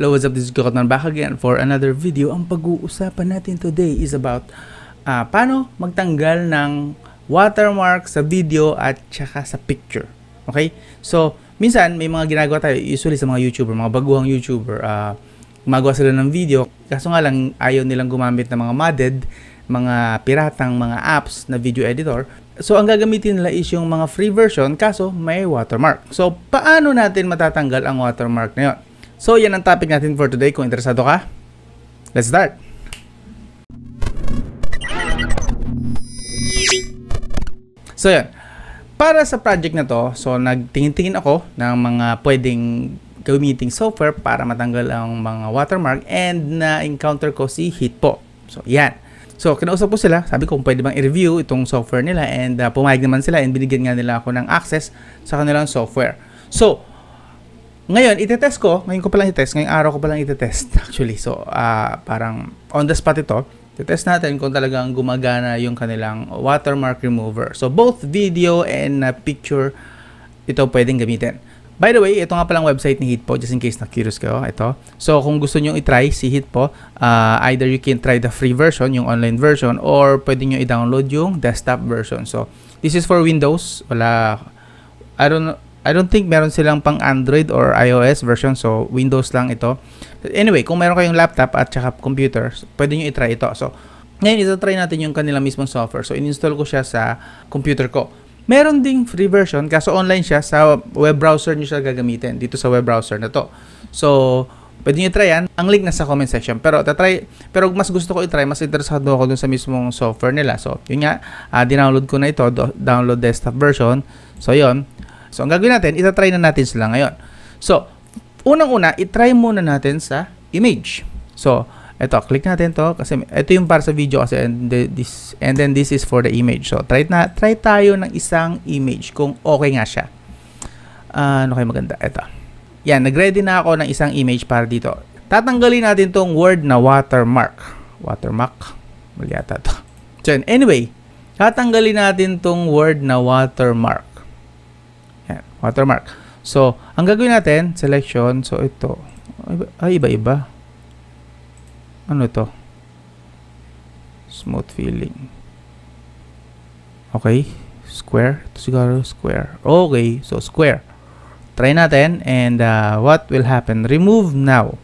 Hello, what's up? This is Gokotman back again for another video. Ang pag-uusapan natin today is about uh, paano magtanggal ng watermark sa video at saka sa picture. Okay? So, minsan may mga ginagawa tayo, usually sa mga YouTuber, mga baguhang YouTuber, uh, gumagawa sila ng video, kaso nga lang ayaw nilang gumamit ng mga modded, mga piratang mga apps na video editor. So, ang gagamitin nila is yung mga free version, kaso may watermark. So, paano natin matatanggal ang watermark na yun? So yan ang topic natin for today. Kung interesado ka, let's start! So yan, para sa project na to, so nagtingin-tingin ako ng mga pwedeng gamiting software para matanggal ang mga watermark and na-encounter ko si Hitpo. So yan. So, kinausap ko sila, sabi ko kung pwede bang i-review itong software nila and uh, pumayag naman sila and binigyan nga nila ako ng access sa kanilang software. So, ngayon, itetest ko. Ngayon ko palang itetest. Ngayong araw ko palang itetest actually. So, uh, parang on the spot ito. Itetest natin kung talagang gumagana yung kanilang watermark remover. So, both video and uh, picture ito pwedeng gamitin. By the way, ito nga palang website ni Hitpo just in case na curious kayo. Ito. So, kung gusto nyo i-try si Hitpo, uh, ah, either you can try the free version, yung online version, or pwede nyo i-download yung desktop version. So, this is for Windows. Wala, I don't know, I don't think meron silang pang Android or iOS version. So, Windows lang ito. Anyway, kung meron kayong laptop at saka computer, pwede nyo itry ito. So, ngayon, itatry natin yung kanilang mismong software. So, ininstall ko siya sa computer ko. Meron ding free version, kaso online siya. Sa web browser nyo siya gagamitin. Dito sa web browser na to. So, pwede nyo itry yan. Ang link nasa comment section. Pero, tatry, pero mas gusto ko itry, mas interesado ako dun sa mismong software nila. So, yun nga, uh, dinownload ko na ito, do, download desktop version. So, yun. So, ang gagawin natin, itatry na natin sila ngayon. So, unang-una, itry muna natin sa image. So, eto, click natin to kasi ito yung para sa video kasi and, the, this, and then this is for the image. So, try, na, try tayo ng isang image kung okay nga siya. Uh, ano kayo maganda? Ito. Yan, nagready na ako ng isang image para dito. Tatanggalin natin tong word na watermark. Watermark. Mali yata to. So, anyway, tatanggalin natin tong word na watermark watermark. So, ang gagawin natin, selection. So, ito. Ay, iba-iba. Ano to? Smooth feeling. Okay. Square. Ito siguro square. Okay. So, square. Try natin. And uh, what will happen? Remove now.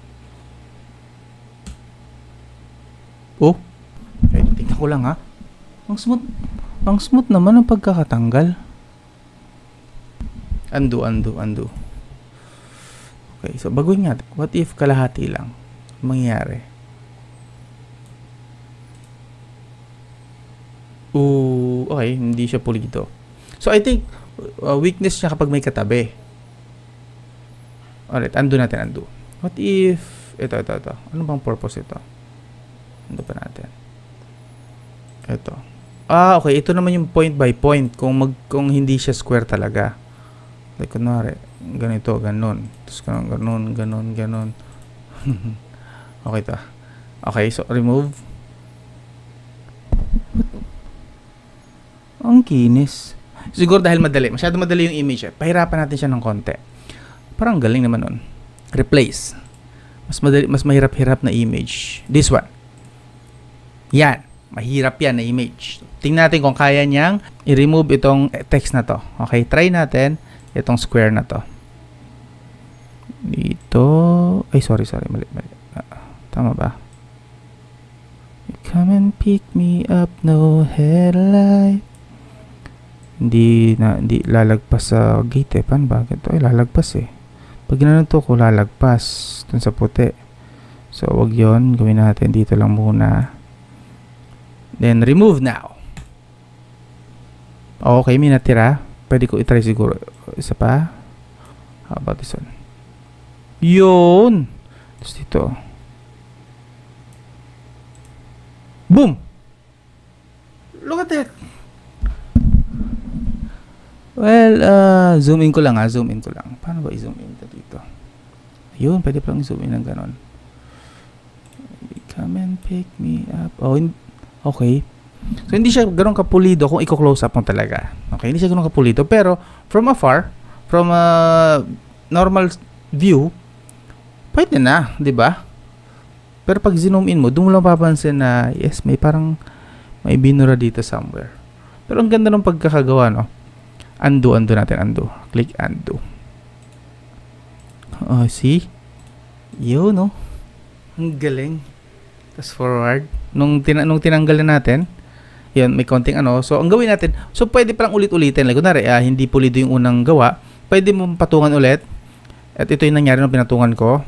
Oh. Okay, tingnan ko lang ha. Ang smooth. Ang smooth naman ang pagkakatanggal undo, undo, undo. Okay, so baguhin natin. What if kalahati lang? Mangyayari. Ooh, okay, hindi siya pulido. So I think uh, weakness niya kapag may katabi. Alright, undo natin, undo. What if, ito, ito, ito. Ano bang purpose ito? Undo pa natin. Ito. Ah, okay. Ito naman yung point by point kung mag kung hindi siya square talaga like kunwari ganito ganon tapos ganon ganon ganon ganon okay ta okay so remove ang kinis siguro dahil madali masyado madali yung image eh pahirapan natin siya ng konti parang galing naman nun replace mas madali mas mahirap-hirap na image this one yan mahirap yan na image tingnan natin kung kaya niyang i-remove itong text na to okay try natin itong square na to dito ay sorry sorry mali mali ah, tama ba come and pick me up no headlight hindi na hindi lalagpas sa gate eh pan ba? to ay lalagpas eh pag ginanto ko lalagpas dun sa puti so wag yon gawin natin dito lang muna then remove now okay may natira pwede ko itry siguro isa pa. How about this one? Yun! Tapos dito. Boom! Look at that! Well, uh, zoom in ko lang ha. Ah. Zoom in ko lang. Paano ba i-zoom in to dito? Ayun, pwede palang zoom in ng ganon. Come and pick me up. Oh, okay. So, hindi siya ganun kapulido kung i-close up mo talaga. Okay, hindi siya ganun kapulido. Pero, from afar, from a normal view, pwede na, di ba? Pero pag zoom in mo, doon mo lang papansin na, yes, may parang, may binura dito somewhere. Pero ang ganda ng pagkakagawa, no? Undo, undo natin, undo. Click undo. Oh, see? Yun, no? Ang galing. Tapos forward. Nung, tin nung tinanggal na natin, yan, may konting ano. So, ang gawin natin, so pwede palang ulit-ulitin. Like, kunwari, uh, hindi pulido yung unang gawa. Pwede mo patungan ulit. At ito yung nangyari nung pinatungan ko.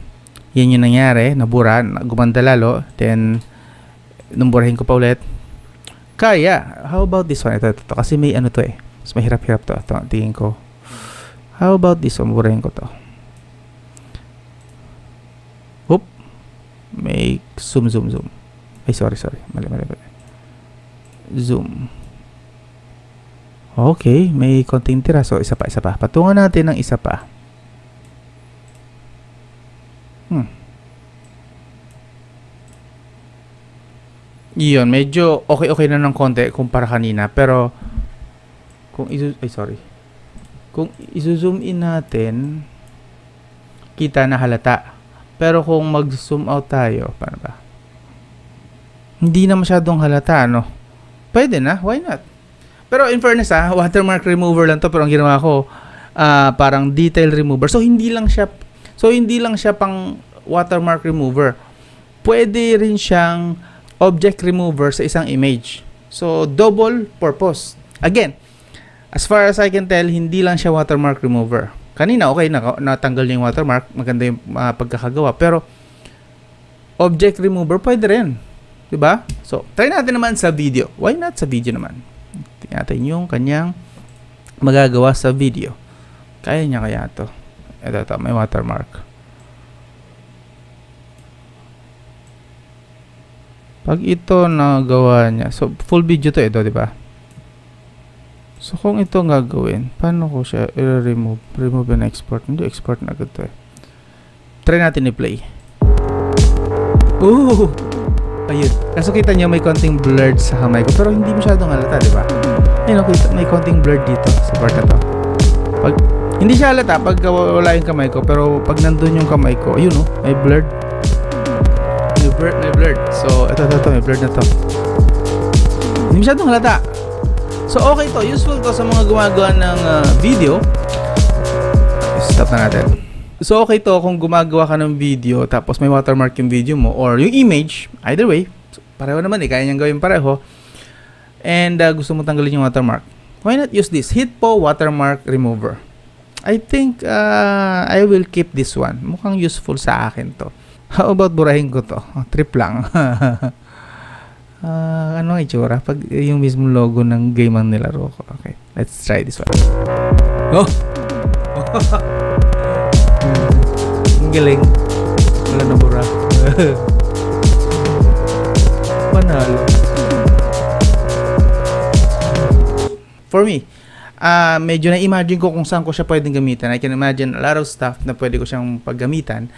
Yan yung nangyari. Nabura, gumanda lalo. Then, numburahin ko pa ulit. Kaya, how about this one? Ito, ito, ito. Kasi may ano to eh. Mas mahirap-hirap to. Ito, tingin ko. How about this one? Burahin ko to. Oop. May zoom, zoom, zoom. Ay, sorry, sorry. Mali, mali, mali. Zoom. Okay, may konting tira. So, isa pa, isa pa. Patungan natin ng isa pa. Hmm. Yun, medyo okay-okay na ng konti kumpara kanina. Pero, kung isu... Ay, sorry. Kung isu-zoom in natin, kita na halata. Pero kung mag-zoom out tayo, paano ba? Hindi na masyadong halata, no? Pwede na, why not? Pero in fairness ah, watermark remover lang to pero ang ginawa ko uh, parang detail remover. So hindi lang siya So hindi lang siya pang watermark remover. Pwede rin siyang object remover sa isang image. So double purpose. Again, as far as I can tell, hindi lang siya watermark remover. Kanina okay na natanggal niya yung watermark, maganda yung uh, pagkakagawa pero object remover pwede rin diba? So, try natin naman sa video. Why not sa video naman? Tingnan natin yung kanyang magagawa sa video. Kaya niya kaya 'to. Ito, ito may watermark. Pag ito nagawa niya, so full video to ito, 'di ba? So kung ito ang gagawin, paano ko siya i-remove? Remove and export. Hindi export na agad to eh. Try natin i-play. Ooh! Ayun. Kaso kita niya may konting blurred sa kamay ko pero hindi masyadong halata, di ba? Ayun, okay, oh, may konting blurred dito sa part na to. Pag, hindi siya halata pag wala yung kamay ko pero pag nandun yung kamay ko, ayun oh, may blurred. May blurred, may blurred. So, ito, ito, ito, may blurred na to. Hindi masyadong halata. So, okay to. Useful to sa mga gumagawa ng uh, video. Stop na natin. So, okay to kung gumagawa ka ng video tapos may watermark yung video mo or yung image, either way, pareho naman eh, kaya niyang gawin pareho. And uh, gusto mo tanggalin yung watermark. Why not use this? Hitpo Watermark Remover. I think uh, I will keep this one. Mukhang useful sa akin to. How about burahin ko to? Oh, trip lang. uh, ano ang itsura? Pag yung mismo logo ng game ang nilaro ko. Okay, let's try this one. Oh! galing. Wala na mura. Panalo. For me, uh, medyo na-imagine ko kung saan ko siya pwedeng gamitan. I can imagine a lot of stuff na pwede ko siyang paggamitan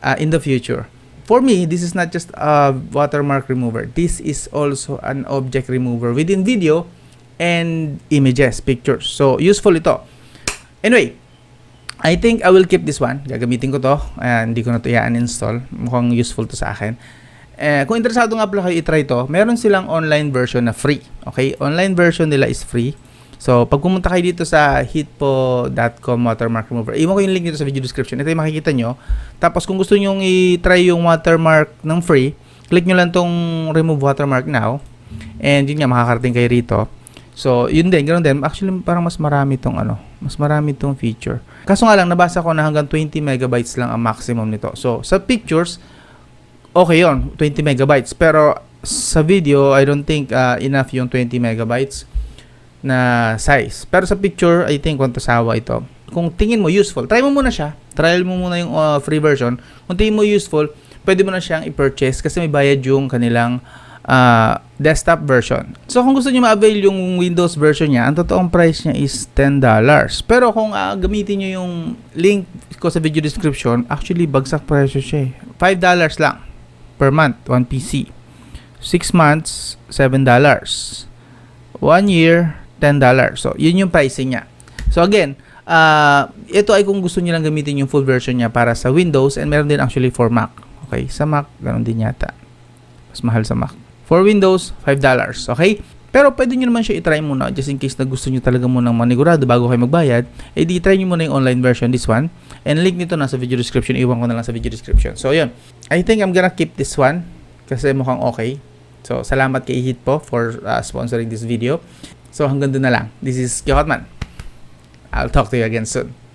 uh, in the future. For me, this is not just a watermark remover. This is also an object remover within video and images, pictures. So, useful ito. Anyway, I think I will keep this one. Gagamitin ko to. Ayan, hindi ko na to i-uninstall. Mukhang useful to sa akin. Eh, kung interesado nga pala kayo i-try to, meron silang online version na free. Okay? Online version nila is free. So, pag pumunta kayo dito sa hitpo.com watermark remover, iwan ko yung link dito sa video description. Ito yung makikita nyo. Tapos, kung gusto nyo i-try yung watermark ng free, click nyo lang tong remove watermark now. And yun nga, makakarating kayo rito. So, yun din, ganoon din. Actually, parang mas marami tong ano, mas marami itong feature. Kaso nga lang, nabasa ko na hanggang 20 megabytes lang ang maximum nito. So, sa pictures, okay yon 20 megabytes. Pero sa video, I don't think uh, enough yung 20 megabytes na size. Pero sa picture, I think kung tasawa ito. Kung tingin mo useful, try mo muna siya. Trial mo muna yung uh, free version. Kung tingin mo useful, pwede mo na siyang i-purchase kasi may bayad yung kanilang uh, desktop version. So kung gusto niyo ma-avail yung Windows version niya, ang totoong price niya is $10. Pero kung uh, gamitin niyo yung link ko sa video description, actually bagsak presyo siya eh. $5 lang per month, 1 PC. 6 months, $7. 1 year, $10. So yun yung pricing niya. So again, uh, ito ay kung gusto niyo lang gamitin yung full version niya para sa Windows and meron din actually for Mac. Okay, sa Mac, ganun din yata. Mas mahal sa Mac. For Windows, $5. Okay? Pero pwede nyo naman siya i-try muna just in case na gusto nyo talaga munang manigurado bago kayo magbayad. Eh di try nyo muna yung online version, this one. And link nito nasa video description. Iwan ko na lang sa video description. So, yun. I think I'm gonna keep this one kasi mukhang okay. So, salamat kay Hit po for uh, sponsoring this video. So, hanggang doon na lang. This is Kyo Hotman. I'll talk to you again soon.